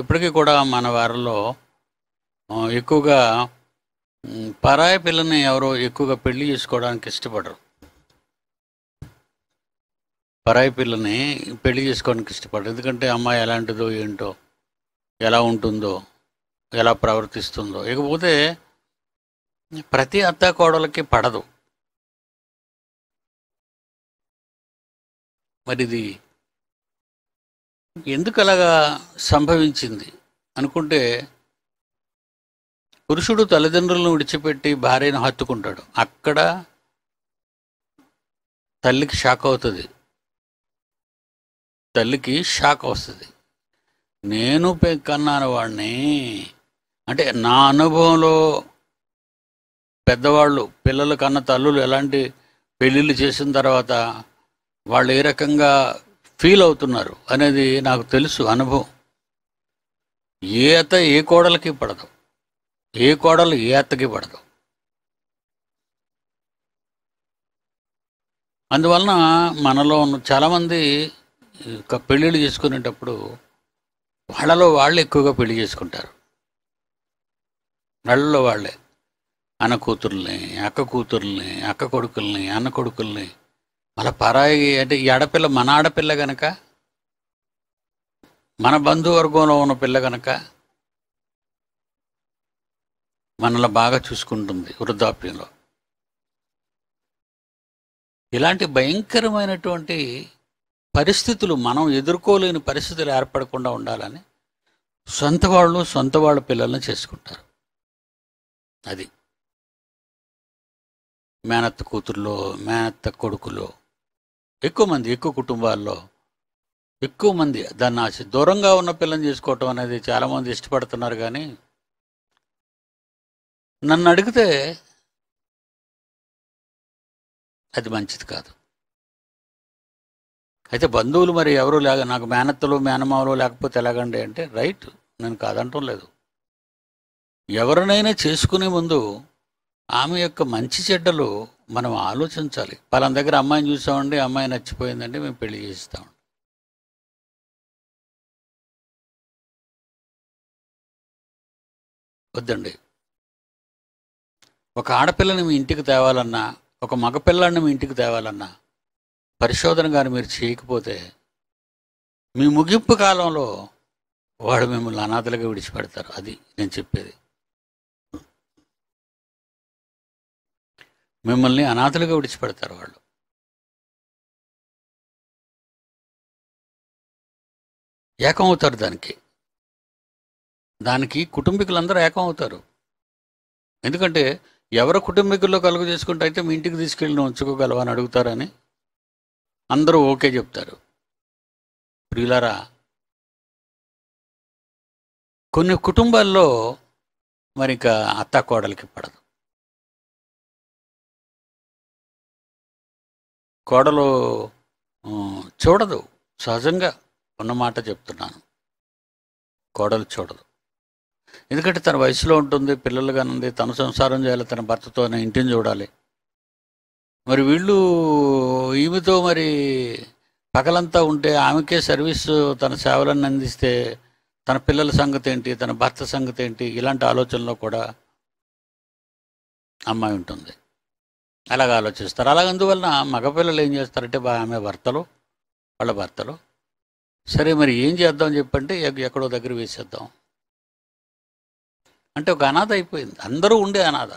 ఇప్పటికీ కూడా మన వారిలో ఎక్కువగా పరాయి పిల్లని ఎవరో ఎక్కువగా పెళ్లి చేసుకోవడానికి ఇష్టపడరు పరాయి పిల్లని పెళ్లి చేసుకోవడానికి ఇష్టపడరు ఎందుకంటే అమ్మాయి ఎలాంటిదో ఏంటో ఎలా ఉంటుందో ఎలా ప్రవర్తిస్తుందో ఇకపోతే ప్రతి అత్త కోడలకి పడదు మరి ఇది ఎందుకు అలాగా సంభవించింది అనుకుంటే పురుషుడు తల్లిదండ్రులను విడిచిపెట్టి భార్యను హత్తుకుంటాడు అక్కడ తల్లికి షాక్ అవుతుంది తల్లికి షాక్ వస్తుంది నేను కన్నాను వాడిని అంటే నా అనుభవంలో పెద్దవాళ్ళు పిల్లలు కన్న తల్లులు ఎలాంటి పెళ్ళిళ్ళు చేసిన తర్వాత వాళ్ళు ఏ రకంగా ఫీల్ అవుతున్నారు అనేది నాకు తెలుసు అనుభవం ఏ ఏ కోడలకి పడదు ఏ కోడలు ఏ అత్తకి పడదు అందువలన మనలో ఉన్న చాలామంది పెళ్ళిళ్ళు చేసుకునేటప్పుడు వాళ్ళలో వాళ్ళు ఎక్కువగా పెళ్లి చేసుకుంటారు వాళ్ళలో వాళ్ళే అన్న కూతుర్ని అక్క కూతుర్ని అక్క కొడుకుల్ని అన్న కొడుకుల్ని మళ్ళీ పరాయి అంటే ఈ ఆడపిల్ల మన ఆడపిల్ల గనక మన బంధువర్గంలో ఉన్న పిల్ల గనక మనల్ని బాగా చూసుకుంటుంది వృద్ధాప్యంలో ఇలాంటి భయంకరమైనటువంటి పరిస్థితులు మనం ఎదుర్కోలేని పరిస్థితులు ఏర్పడకుండా ఉండాలని సొంత వాళ్ళు సొంత వాళ్ళ పిల్లల్ని చేసుకుంటారు అది మేనత్త కూతుర్లో మేనత్త కొడుకులో ఎక్కువ మంది ఎక్కువ కుటుంబాల్లో ఎక్కువ మంది దాన్ని ఆశ దూరంగా ఉన్న పిల్లని చేసుకోవటం అనేది చాలామంది ఇష్టపడుతున్నారు కానీ నన్ను అడిగితే అది మంచిది కాదు అయితే బంధువులు మరి ఎవరు లేక నాకు మేనత్తలు మేనమావలు లేకపోతే ఎలాగండి అంటే రైట్ నేను కాదంటం లేదు ఎవరినైనా చేసుకునే ముందు ఆమె యొక్క మంచి చెడ్డలు మనం ఆలోచించాలి వాళ్ళ దగ్గర అమ్మాయిని చూసామండి అమ్మాయి నచ్చిపోయిందంటే మేము పెళ్లి చేస్తాం వద్దండి ఒక ఆడపిల్లని మీ ఇంటికి తేవాలన్నా ఒక మగపిల్లాన్ని మీ ఇంటికి తేవాలన్నా పరిశోధన కానీ మీరు చేయకపోతే మీ ముగింపు కాలంలో వాడు మిమ్మల్ని అనాథలుగా విడిచిపెడతారు అది నేను చెప్పేది మిమ్మల్ని అనాథలుగా విడిచిపెడతారు వాళ్ళు ఏకం అవుతారు దానికి దానికి కుటుంబీకులందరూ ఏకం అవుతారు ఎందుకంటే ఎవరు కుటుంబీకుల్లో కలుగు చేసుకుంటే అయితే మీ ఇంటికి తీసుకెళ్ళి ఉంచుకోగలవా అని అడుగుతారని అందరూ ఓకే చెప్తారు ప్రియులారా కొన్ని కుటుంబాల్లో మరి అత్త కోడలికి పడదు కోడలు చూడదు సహజంగా ఉన్నమాట చెప్తున్నాను కోడలు చూడదు ఎందుకంటే తన వయసులో ఉంటుంది పిల్లలుగా ఉంది తన సంసారం చేయాలి తన భర్తతో ఇంటిని చూడాలి మరి వీళ్ళు ఈమెతో మరి పగలంతా ఉంటే ఆమెకే సర్వీస్ తన సేవలను అందిస్తే తన పిల్లల సంగతి ఏంటి తన భర్త సంగతి ఏంటి ఇలాంటి ఆలోచనలో కూడా అమ్మాయి ఉంటుంది అలాగ ఆలోచిస్తారు అలాగ అందువలన మగపిల్లలు ఏం చేస్తారంటే ఆమె భర్తలు వాళ్ళ భర్తలు సరే మరి ఏం చేద్దాం చెప్పంటే ఎక్కడో దగ్గర వేసేద్దాం అంటే ఒక అనాథ అయిపోయింది అందరూ ఉండే అనాథ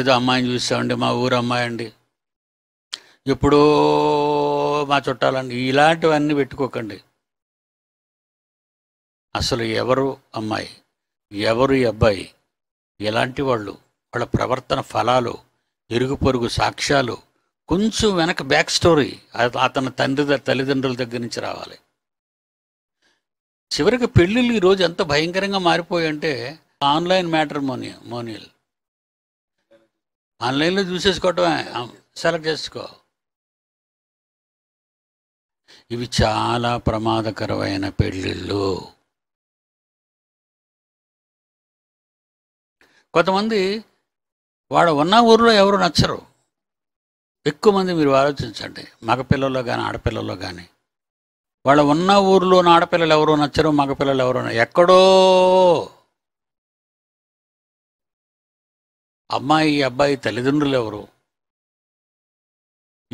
ఏదో అమ్మాయిని చూసామండి మా ఊరు అమ్మాయి అండి ఎప్పుడో మా చుట్టాలండి ఇలాంటివన్నీ పెట్టుకోకండి అసలు ఎవరు అమ్మాయి ఎవరు అబ్బాయి ఎలాంటి వాళ్ళు వాళ్ళ ప్రవర్తన ఫలాలు ఇరుగు పొరుగు సాక్ష్యాలు కొంచెం వెనక బ్యాక్ స్టోరీ అతని తండ్రి తల్లిదండ్రుల దగ్గర నుంచి రావాలి చివరికి పెళ్ళిళ్ళు ఈరోజు ఎంత భయంకరంగా అంటే ఆన్లైన్ మ్యాటర్ మోనియ మోనియల్ ఆన్లైన్లో చూసేసుకోవటమే సెలెక్ట్ చేసుకో ఇవి చాలా ప్రమాదకరమైన పెళ్ళిళ్ళు కొంతమంది వాడు ఉన్న ఊరిలో ఎవరు నచ్చరు ఎక్కువ మంది మీరు ఆలోచించండి మగపిల్లల్లో కానీ ఆడపిల్లల్లో కానీ వాళ్ళు ఉన్న ఊర్లో ఆడపిల్లలు ఎవరో నచ్చరు మగపిల్లలు ఎవరో ఎక్కడో అమ్మాయి అబ్బాయి తల్లిదండ్రులు ఎవరు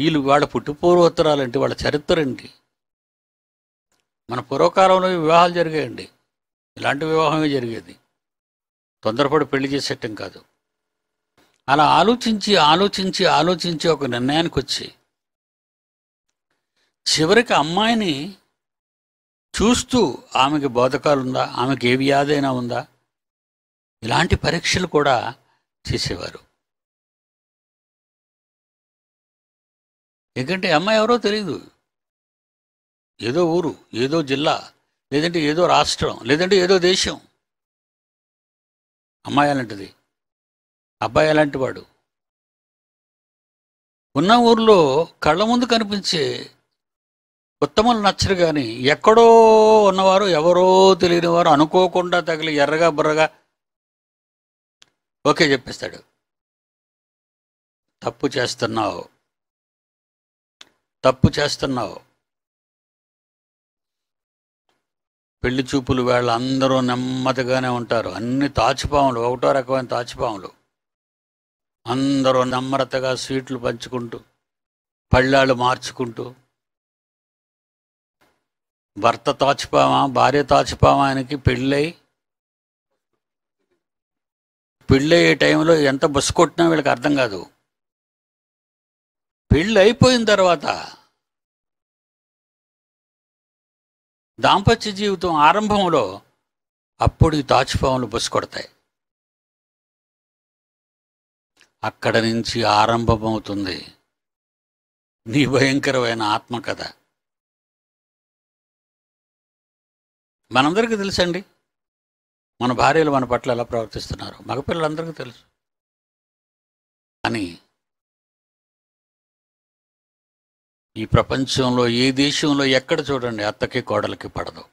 వీళ్ళు వాళ్ళ పుట్టుపూర్వోత్తరాలేంటి వాళ్ళ చరిత్ర ఏంటి మన పూర్వకాలంలో వివాహాలు జరిగాయండి ఇలాంటి వివాహమే జరిగేది తొందరపడి పెళ్లి చేసేటం కాదు అలా ఆలోచించి ఆలోచించి ఆలోచించి ఒక నిర్ణయానికి వచ్చి చివరికి అమ్మాయిని చూస్తూ ఆమెకి బోధకాలుందా ఆమెకి ఏ వ్యాధైనా ఉందా ఇలాంటి పరీక్షలు కూడా చేసేవారు ఎందుకంటే అమ్మాయి ఎవరో తెలియదు ఏదో ఊరు ఏదో జిల్లా లేదంటే ఏదో రాష్ట్రం లేదంటే ఏదో దేశం అమ్మాయి అలాంటిది అబ్బాయి అలాంటి వాడు ఉన్న ఊర్లో కళ్ళ ముందు కనిపించే ఉత్తములు నచ్చరు కానీ ఎక్కడో ఉన్నవారు ఎవరో తెలియని వారు అనుకోకుండా తగిలి ఎర్రగా బుర్రగా ఓకే చెప్పేస్తాడు తప్పు చేస్తున్నావు తప్పు చేస్తున్నావు పెళ్లి చూపులు వాళ్ళు అందరూ నెమ్మదిగానే ఉంటారు అన్ని తాచిపాములు ఒకటో రకమైన తాచిపాములు అందరూ నమ్రతగా స్వీట్లు పంచుకుంటూ పళ్ళాలు మార్చుకుంటూ భర్త తాచుపామా భార్య తాచుపామా ఆయనకి పెళ్ళై పెళ్ళయ్యే టైంలో ఎంత బస్సు కొట్టినా వీళ్ళకి అర్థం కాదు పెళ్ళి అయిపోయిన తర్వాత దాంపత్య జీవితం ఆరంభంలో అప్పుడు ఈ తాచుపాములు బస్సు కొడతాయి అక్కడ నుంచి ఆరంభమవుతుంది నీ భయంకరమైన ఆత్మకథ మనందరికీ తెలుసండి మన భార్యలు మన పట్ల ఎలా ప్రవర్తిస్తున్నారు మగపిల్లలందరికీ తెలుసు అని ఈ ప్రపంచంలో ఏ దేశంలో ఎక్కడ చూడండి అత్తకి కోడలకి పడదు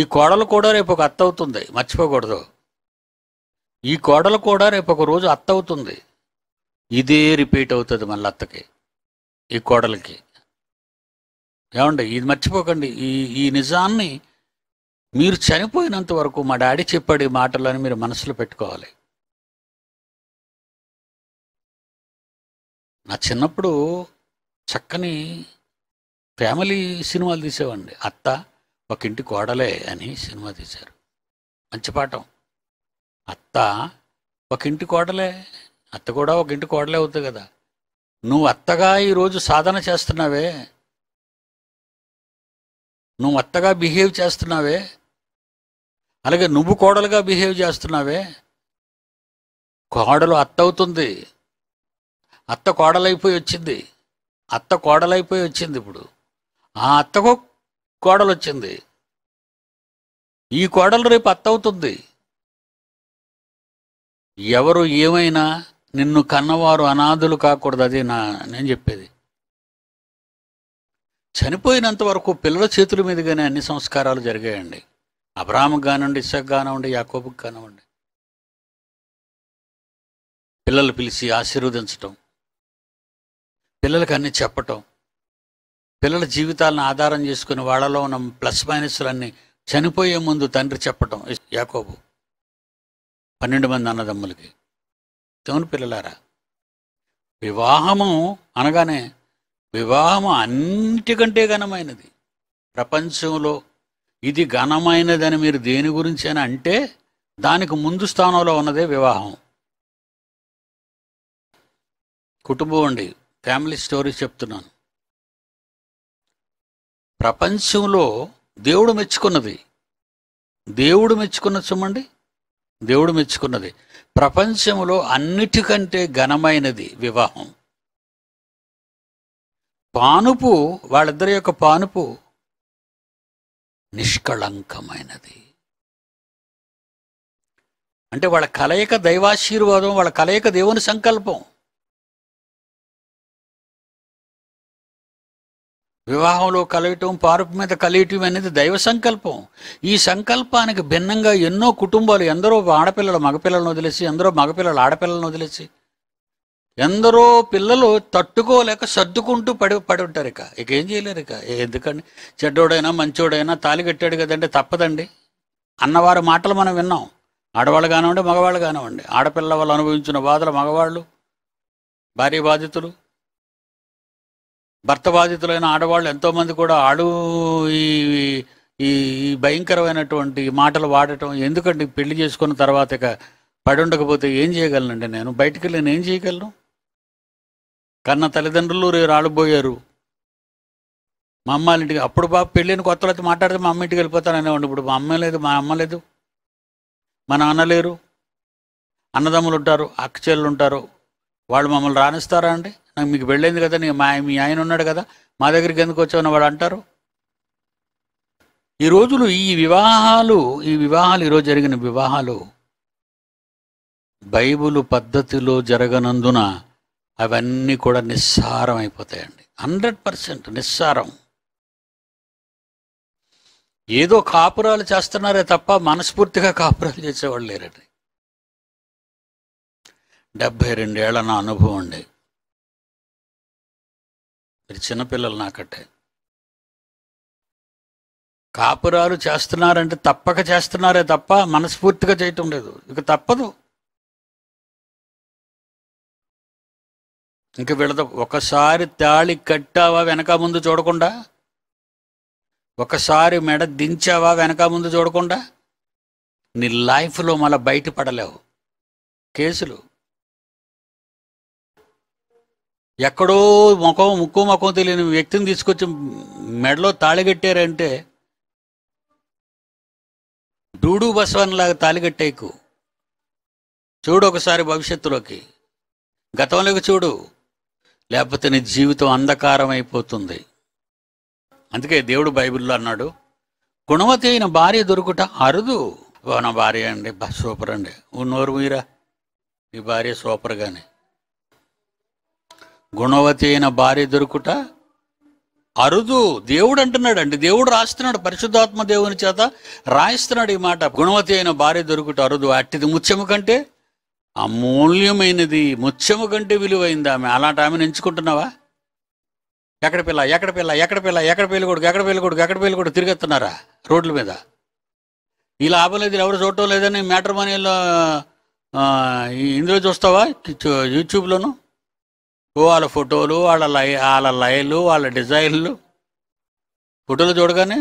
ఈ కోడలు కూడా రేపు ఒక అత్త అవుతుంది మర్చిపోకూడదు ఈ కోడలు కూడా రేపు ఒక రోజు అత్త అవుతుంది ఇదే రిపీట్ అవుతుంది మళ్ళీ అత్తకి ఈ కోడలికి ఏమండి ఇది మర్చిపోకండి ఈ ఈ నిజాన్ని మీరు చనిపోయినంత వరకు మా డాడీ చెప్పాడు ఈ మాటలని మీరు మనసులో పెట్టుకోవాలి నా చిన్నప్పుడు చక్కని ఫ్యామిలీ సినిమాలు తీసేవండి అత్త ఒక ఇంటి కోడలే అని సినిమా తీశారు మంచి పాఠం అత్త ఒక ఇంటి కోడలే అత్త కూడా ఒక ఇంటి కోడలే అవుతుంది కదా నువ్వు అత్తగా ఈరోజు సాధన చేస్తున్నావే నువ్వు అత్తగా బిహేవ్ చేస్తున్నావే అలాగే నువ్వు కోడలుగా బిహేవ్ చేస్తున్నావే కోడలు అత్త అవుతుంది అత్త కోడలైపోయి వచ్చింది అత్త కోడలైపోయి వచ్చింది ఇప్పుడు ఆ అత్తకు కోడలు వచ్చింది ఈ కోడలు రేపు అత్త అవుతుంది ఎవరు ఏమైనా నిన్ను కన్నవారు అనాథులు కాకూడదు అది నా నేను చెప్పేది చనిపోయినంత వరకు పిల్లల చేతుల మీదుగానే అన్ని సంస్కారాలు జరిగాయండి అబ్రాహ్మకు కానివ్వండి ఇసక్ కానివ్వండి యాకోబుకు కానివ్వండి పిల్లలు పిలిచి ఆశీర్వదించటం పిల్లలకు అన్ని చెప్పటం పిల్లల జీవితాలను ఆధారం చేసుకుని వాళ్ళలో ఉన్న ప్లస్ మైనస్లన్నీ చనిపోయే ముందు తండ్రి చెప్పటం యాకోబు పన్నెండు మంది అన్నదమ్ములకి దేవుని పిల్లలారా వివాహము అనగానే వివాహము అన్నిటికంటే ఘనమైనది ప్రపంచంలో ఇది ఘనమైనదని మీరు దేని గురించి అని అంటే దానికి ముందు స్థానంలో ఉన్నదే వివాహం కుటుంబం అండి ఫ్యామిలీ స్టోరీ చెప్తున్నాను ప్రపంచంలో దేవుడు మెచ్చుకున్నది దేవుడు మెచ్చుకున్న చూమండి దేవుడు మెచ్చుకున్నది ప్రపంచంలో అన్నిటికంటే ఘనమైనది వివాహం పానుపు వాళ్ళిద్దరి యొక్క పానుపు నిష్కళంకమైనది అంటే వాళ్ళ కలయిక దైవాశీర్వాదం వాళ్ళ కలయిక దేవుని సంకల్పం వివాహంలో కలయటం పార్పు మీద కలియటం అనేది దైవ సంకల్పం ఈ సంకల్పానికి భిన్నంగా ఎన్నో కుటుంబాలు ఎందరో ఆడపిల్లలు మగపిల్లలను వదిలేసి ఎందరో మగపిల్లలు ఆడపిల్లలను వదిలేసి ఎందరో పిల్లలు తట్టుకోలేక సర్దుకుంటూ పడి పడి ఉంటారు ఇక ఇక ఏం చేయలేరు ఇక ఎందుకండి చెడ్డోడైనా మంచోడైనా తాలి కట్టాడు కదండి తప్పదండి అన్నవారి మాటలు మనం విన్నాం ఆడవాళ్ళు కానివ్వండి మగవాళ్ళు కానివ్వండి ఆడపిల్ల వాళ్ళు అనుభవించిన బాధలు మగవాళ్ళు భార్య బాధితులు భర్త బాధితులైన ఆడవాళ్ళు ఎంతోమంది కూడా ఆడు ఈ ఈ భయంకరమైనటువంటి మాటలు వాడటం ఎందుకంటే పెళ్లి చేసుకున్న తర్వాత ఇక పడి ఉండకపోతే ఏం చేయగలనండి నేను బయటికి వెళ్ళి ఏం చేయగలను కన్న తల్లిదండ్రులు రేపు రాళ్ళబోయారు మా ఇంటికి అప్పుడు బాబు పెళ్ళిన అయితే మాట్లాడితే మా అమ్మ ఇంటికి వెళ్ళిపోతాననేవాడు ఇప్పుడు మా అమ్మ లేదు మా అమ్మ లేదు మా నాన్న లేరు అన్నదమ్ములు ఉంటారు అక్కచెల్లు ఉంటారు వాళ్ళు మమ్మల్ని రాణిస్తారా అండి నాకు మీకు పెళ్ళైంది కదా నీ మా మీ ఆయన ఉన్నాడు కదా మా దగ్గరికి ఎందుకు వచ్చావు వాడు అంటారు ఈ రోజులు ఈ వివాహాలు ఈ వివాహాలు ఈరోజు జరిగిన వివాహాలు బైబుల్ పద్ధతిలో జరగనందున అవన్నీ కూడా నిస్సారం అయిపోతాయండి హండ్రెడ్ పర్సెంట్ నిస్సారం ఏదో కాపురాలు చేస్తున్నారే తప్ప మనస్ఫూర్తిగా కాపురాలు చేసేవాళ్ళు లేరండి డెబ్భై రెండేళ్ల నా అనుభవం అండి మీరు చిన్నపిల్లలు నాకట్టే కాపురాలు చేస్తున్నారంటే తప్పక చేస్తున్నారే తప్ప మనస్ఫూర్తిగా చేయటం లేదు ఇక తప్పదు ఇంక వీళ్ళ ఒకసారి తాళి కట్టావా వెనక ముందు చూడకుండా ఒకసారి మెడ దించావా వెనక ముందు చూడకుండా నీ లైఫ్లో మళ్ళీ బయటపడలేవు కేసులు ఎక్కడో ముఖం ముక్కు ముఖం తెలియని వ్యక్తిని తీసుకొచ్చి మెడలో తాళిగట్టారంటే డూడు బస్వాన్ లాగా తాళిగట్టేకు చూడు ఒకసారి భవిష్యత్తులోకి గతంలోకి చూడు లేకపోతే నీ జీవితం అంధకారం అయిపోతుంది అందుకే దేవుడు బైబిల్లో అన్నాడు గుణవతి అయిన భార్య దొరుకుట అరుదు నా భార్య అండి సూపర్ అండి నోరు మీరా ఈ భార్య సూపర్ గుణవతి అయిన భార్య దొరుకుట అరుదు దేవుడు అంటున్నాడు అండి దేవుడు రాస్తున్నాడు పరిశుద్ధాత్మ దేవుని చేత రాయిస్తున్నాడు ఈ మాట గుణవతి అయిన భార్య దొరుకుట అరుదు అట్టిది ముత్యము కంటే అమూల్యమైనది ముత్యము కంటే విలువైంది ఆమె అలాంటి ఆమెను ఎంచుకుంటున్నావా ఎక్కడ పిల్ల ఎక్కడ పిల్ల ఎక్కడ పిల్ల ఎక్కడ పెళ్లి కొడుకు ఎక్కడ పెళ్లి కొడుకు ఎక్కడ పెళ్లి కొడుకు తిరిగెత్తున్నారా రోడ్ల మీద ఇలా ఆపలేదు ఎవరు చూడటం లేదని మ్యాటర్ మనీలో ఇందులో చూస్తావా యూట్యూబ్లోనూ వాళ్ళ ఫోటోలు వాళ్ళ లై వాళ్ళ లయలు వాళ్ళ డిజైన్లు ఫోటోలు చూడగానే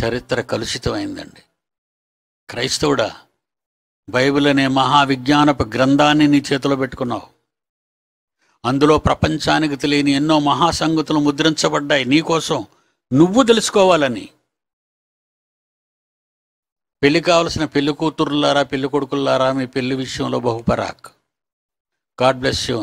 చరిత్ర కలుషితమైందండి క్రైస్తవుడా బైబిల్ అనే మహావిజ్ఞానపు గ్రంథాన్ని నీ చేతిలో పెట్టుకున్నావు అందులో ప్రపంచానికి తెలియని ఎన్నో మహాసంగతులు ముద్రించబడ్డాయి నీకోసం నువ్వు తెలుసుకోవాలని పెళ్లి కావలసిన పెళ్లి కూతురులారా పెళ్లి కొడుకులారా మీ పెళ్లి విషయంలో బహుపరాక్ గాడ్ బ్లెస్ యూ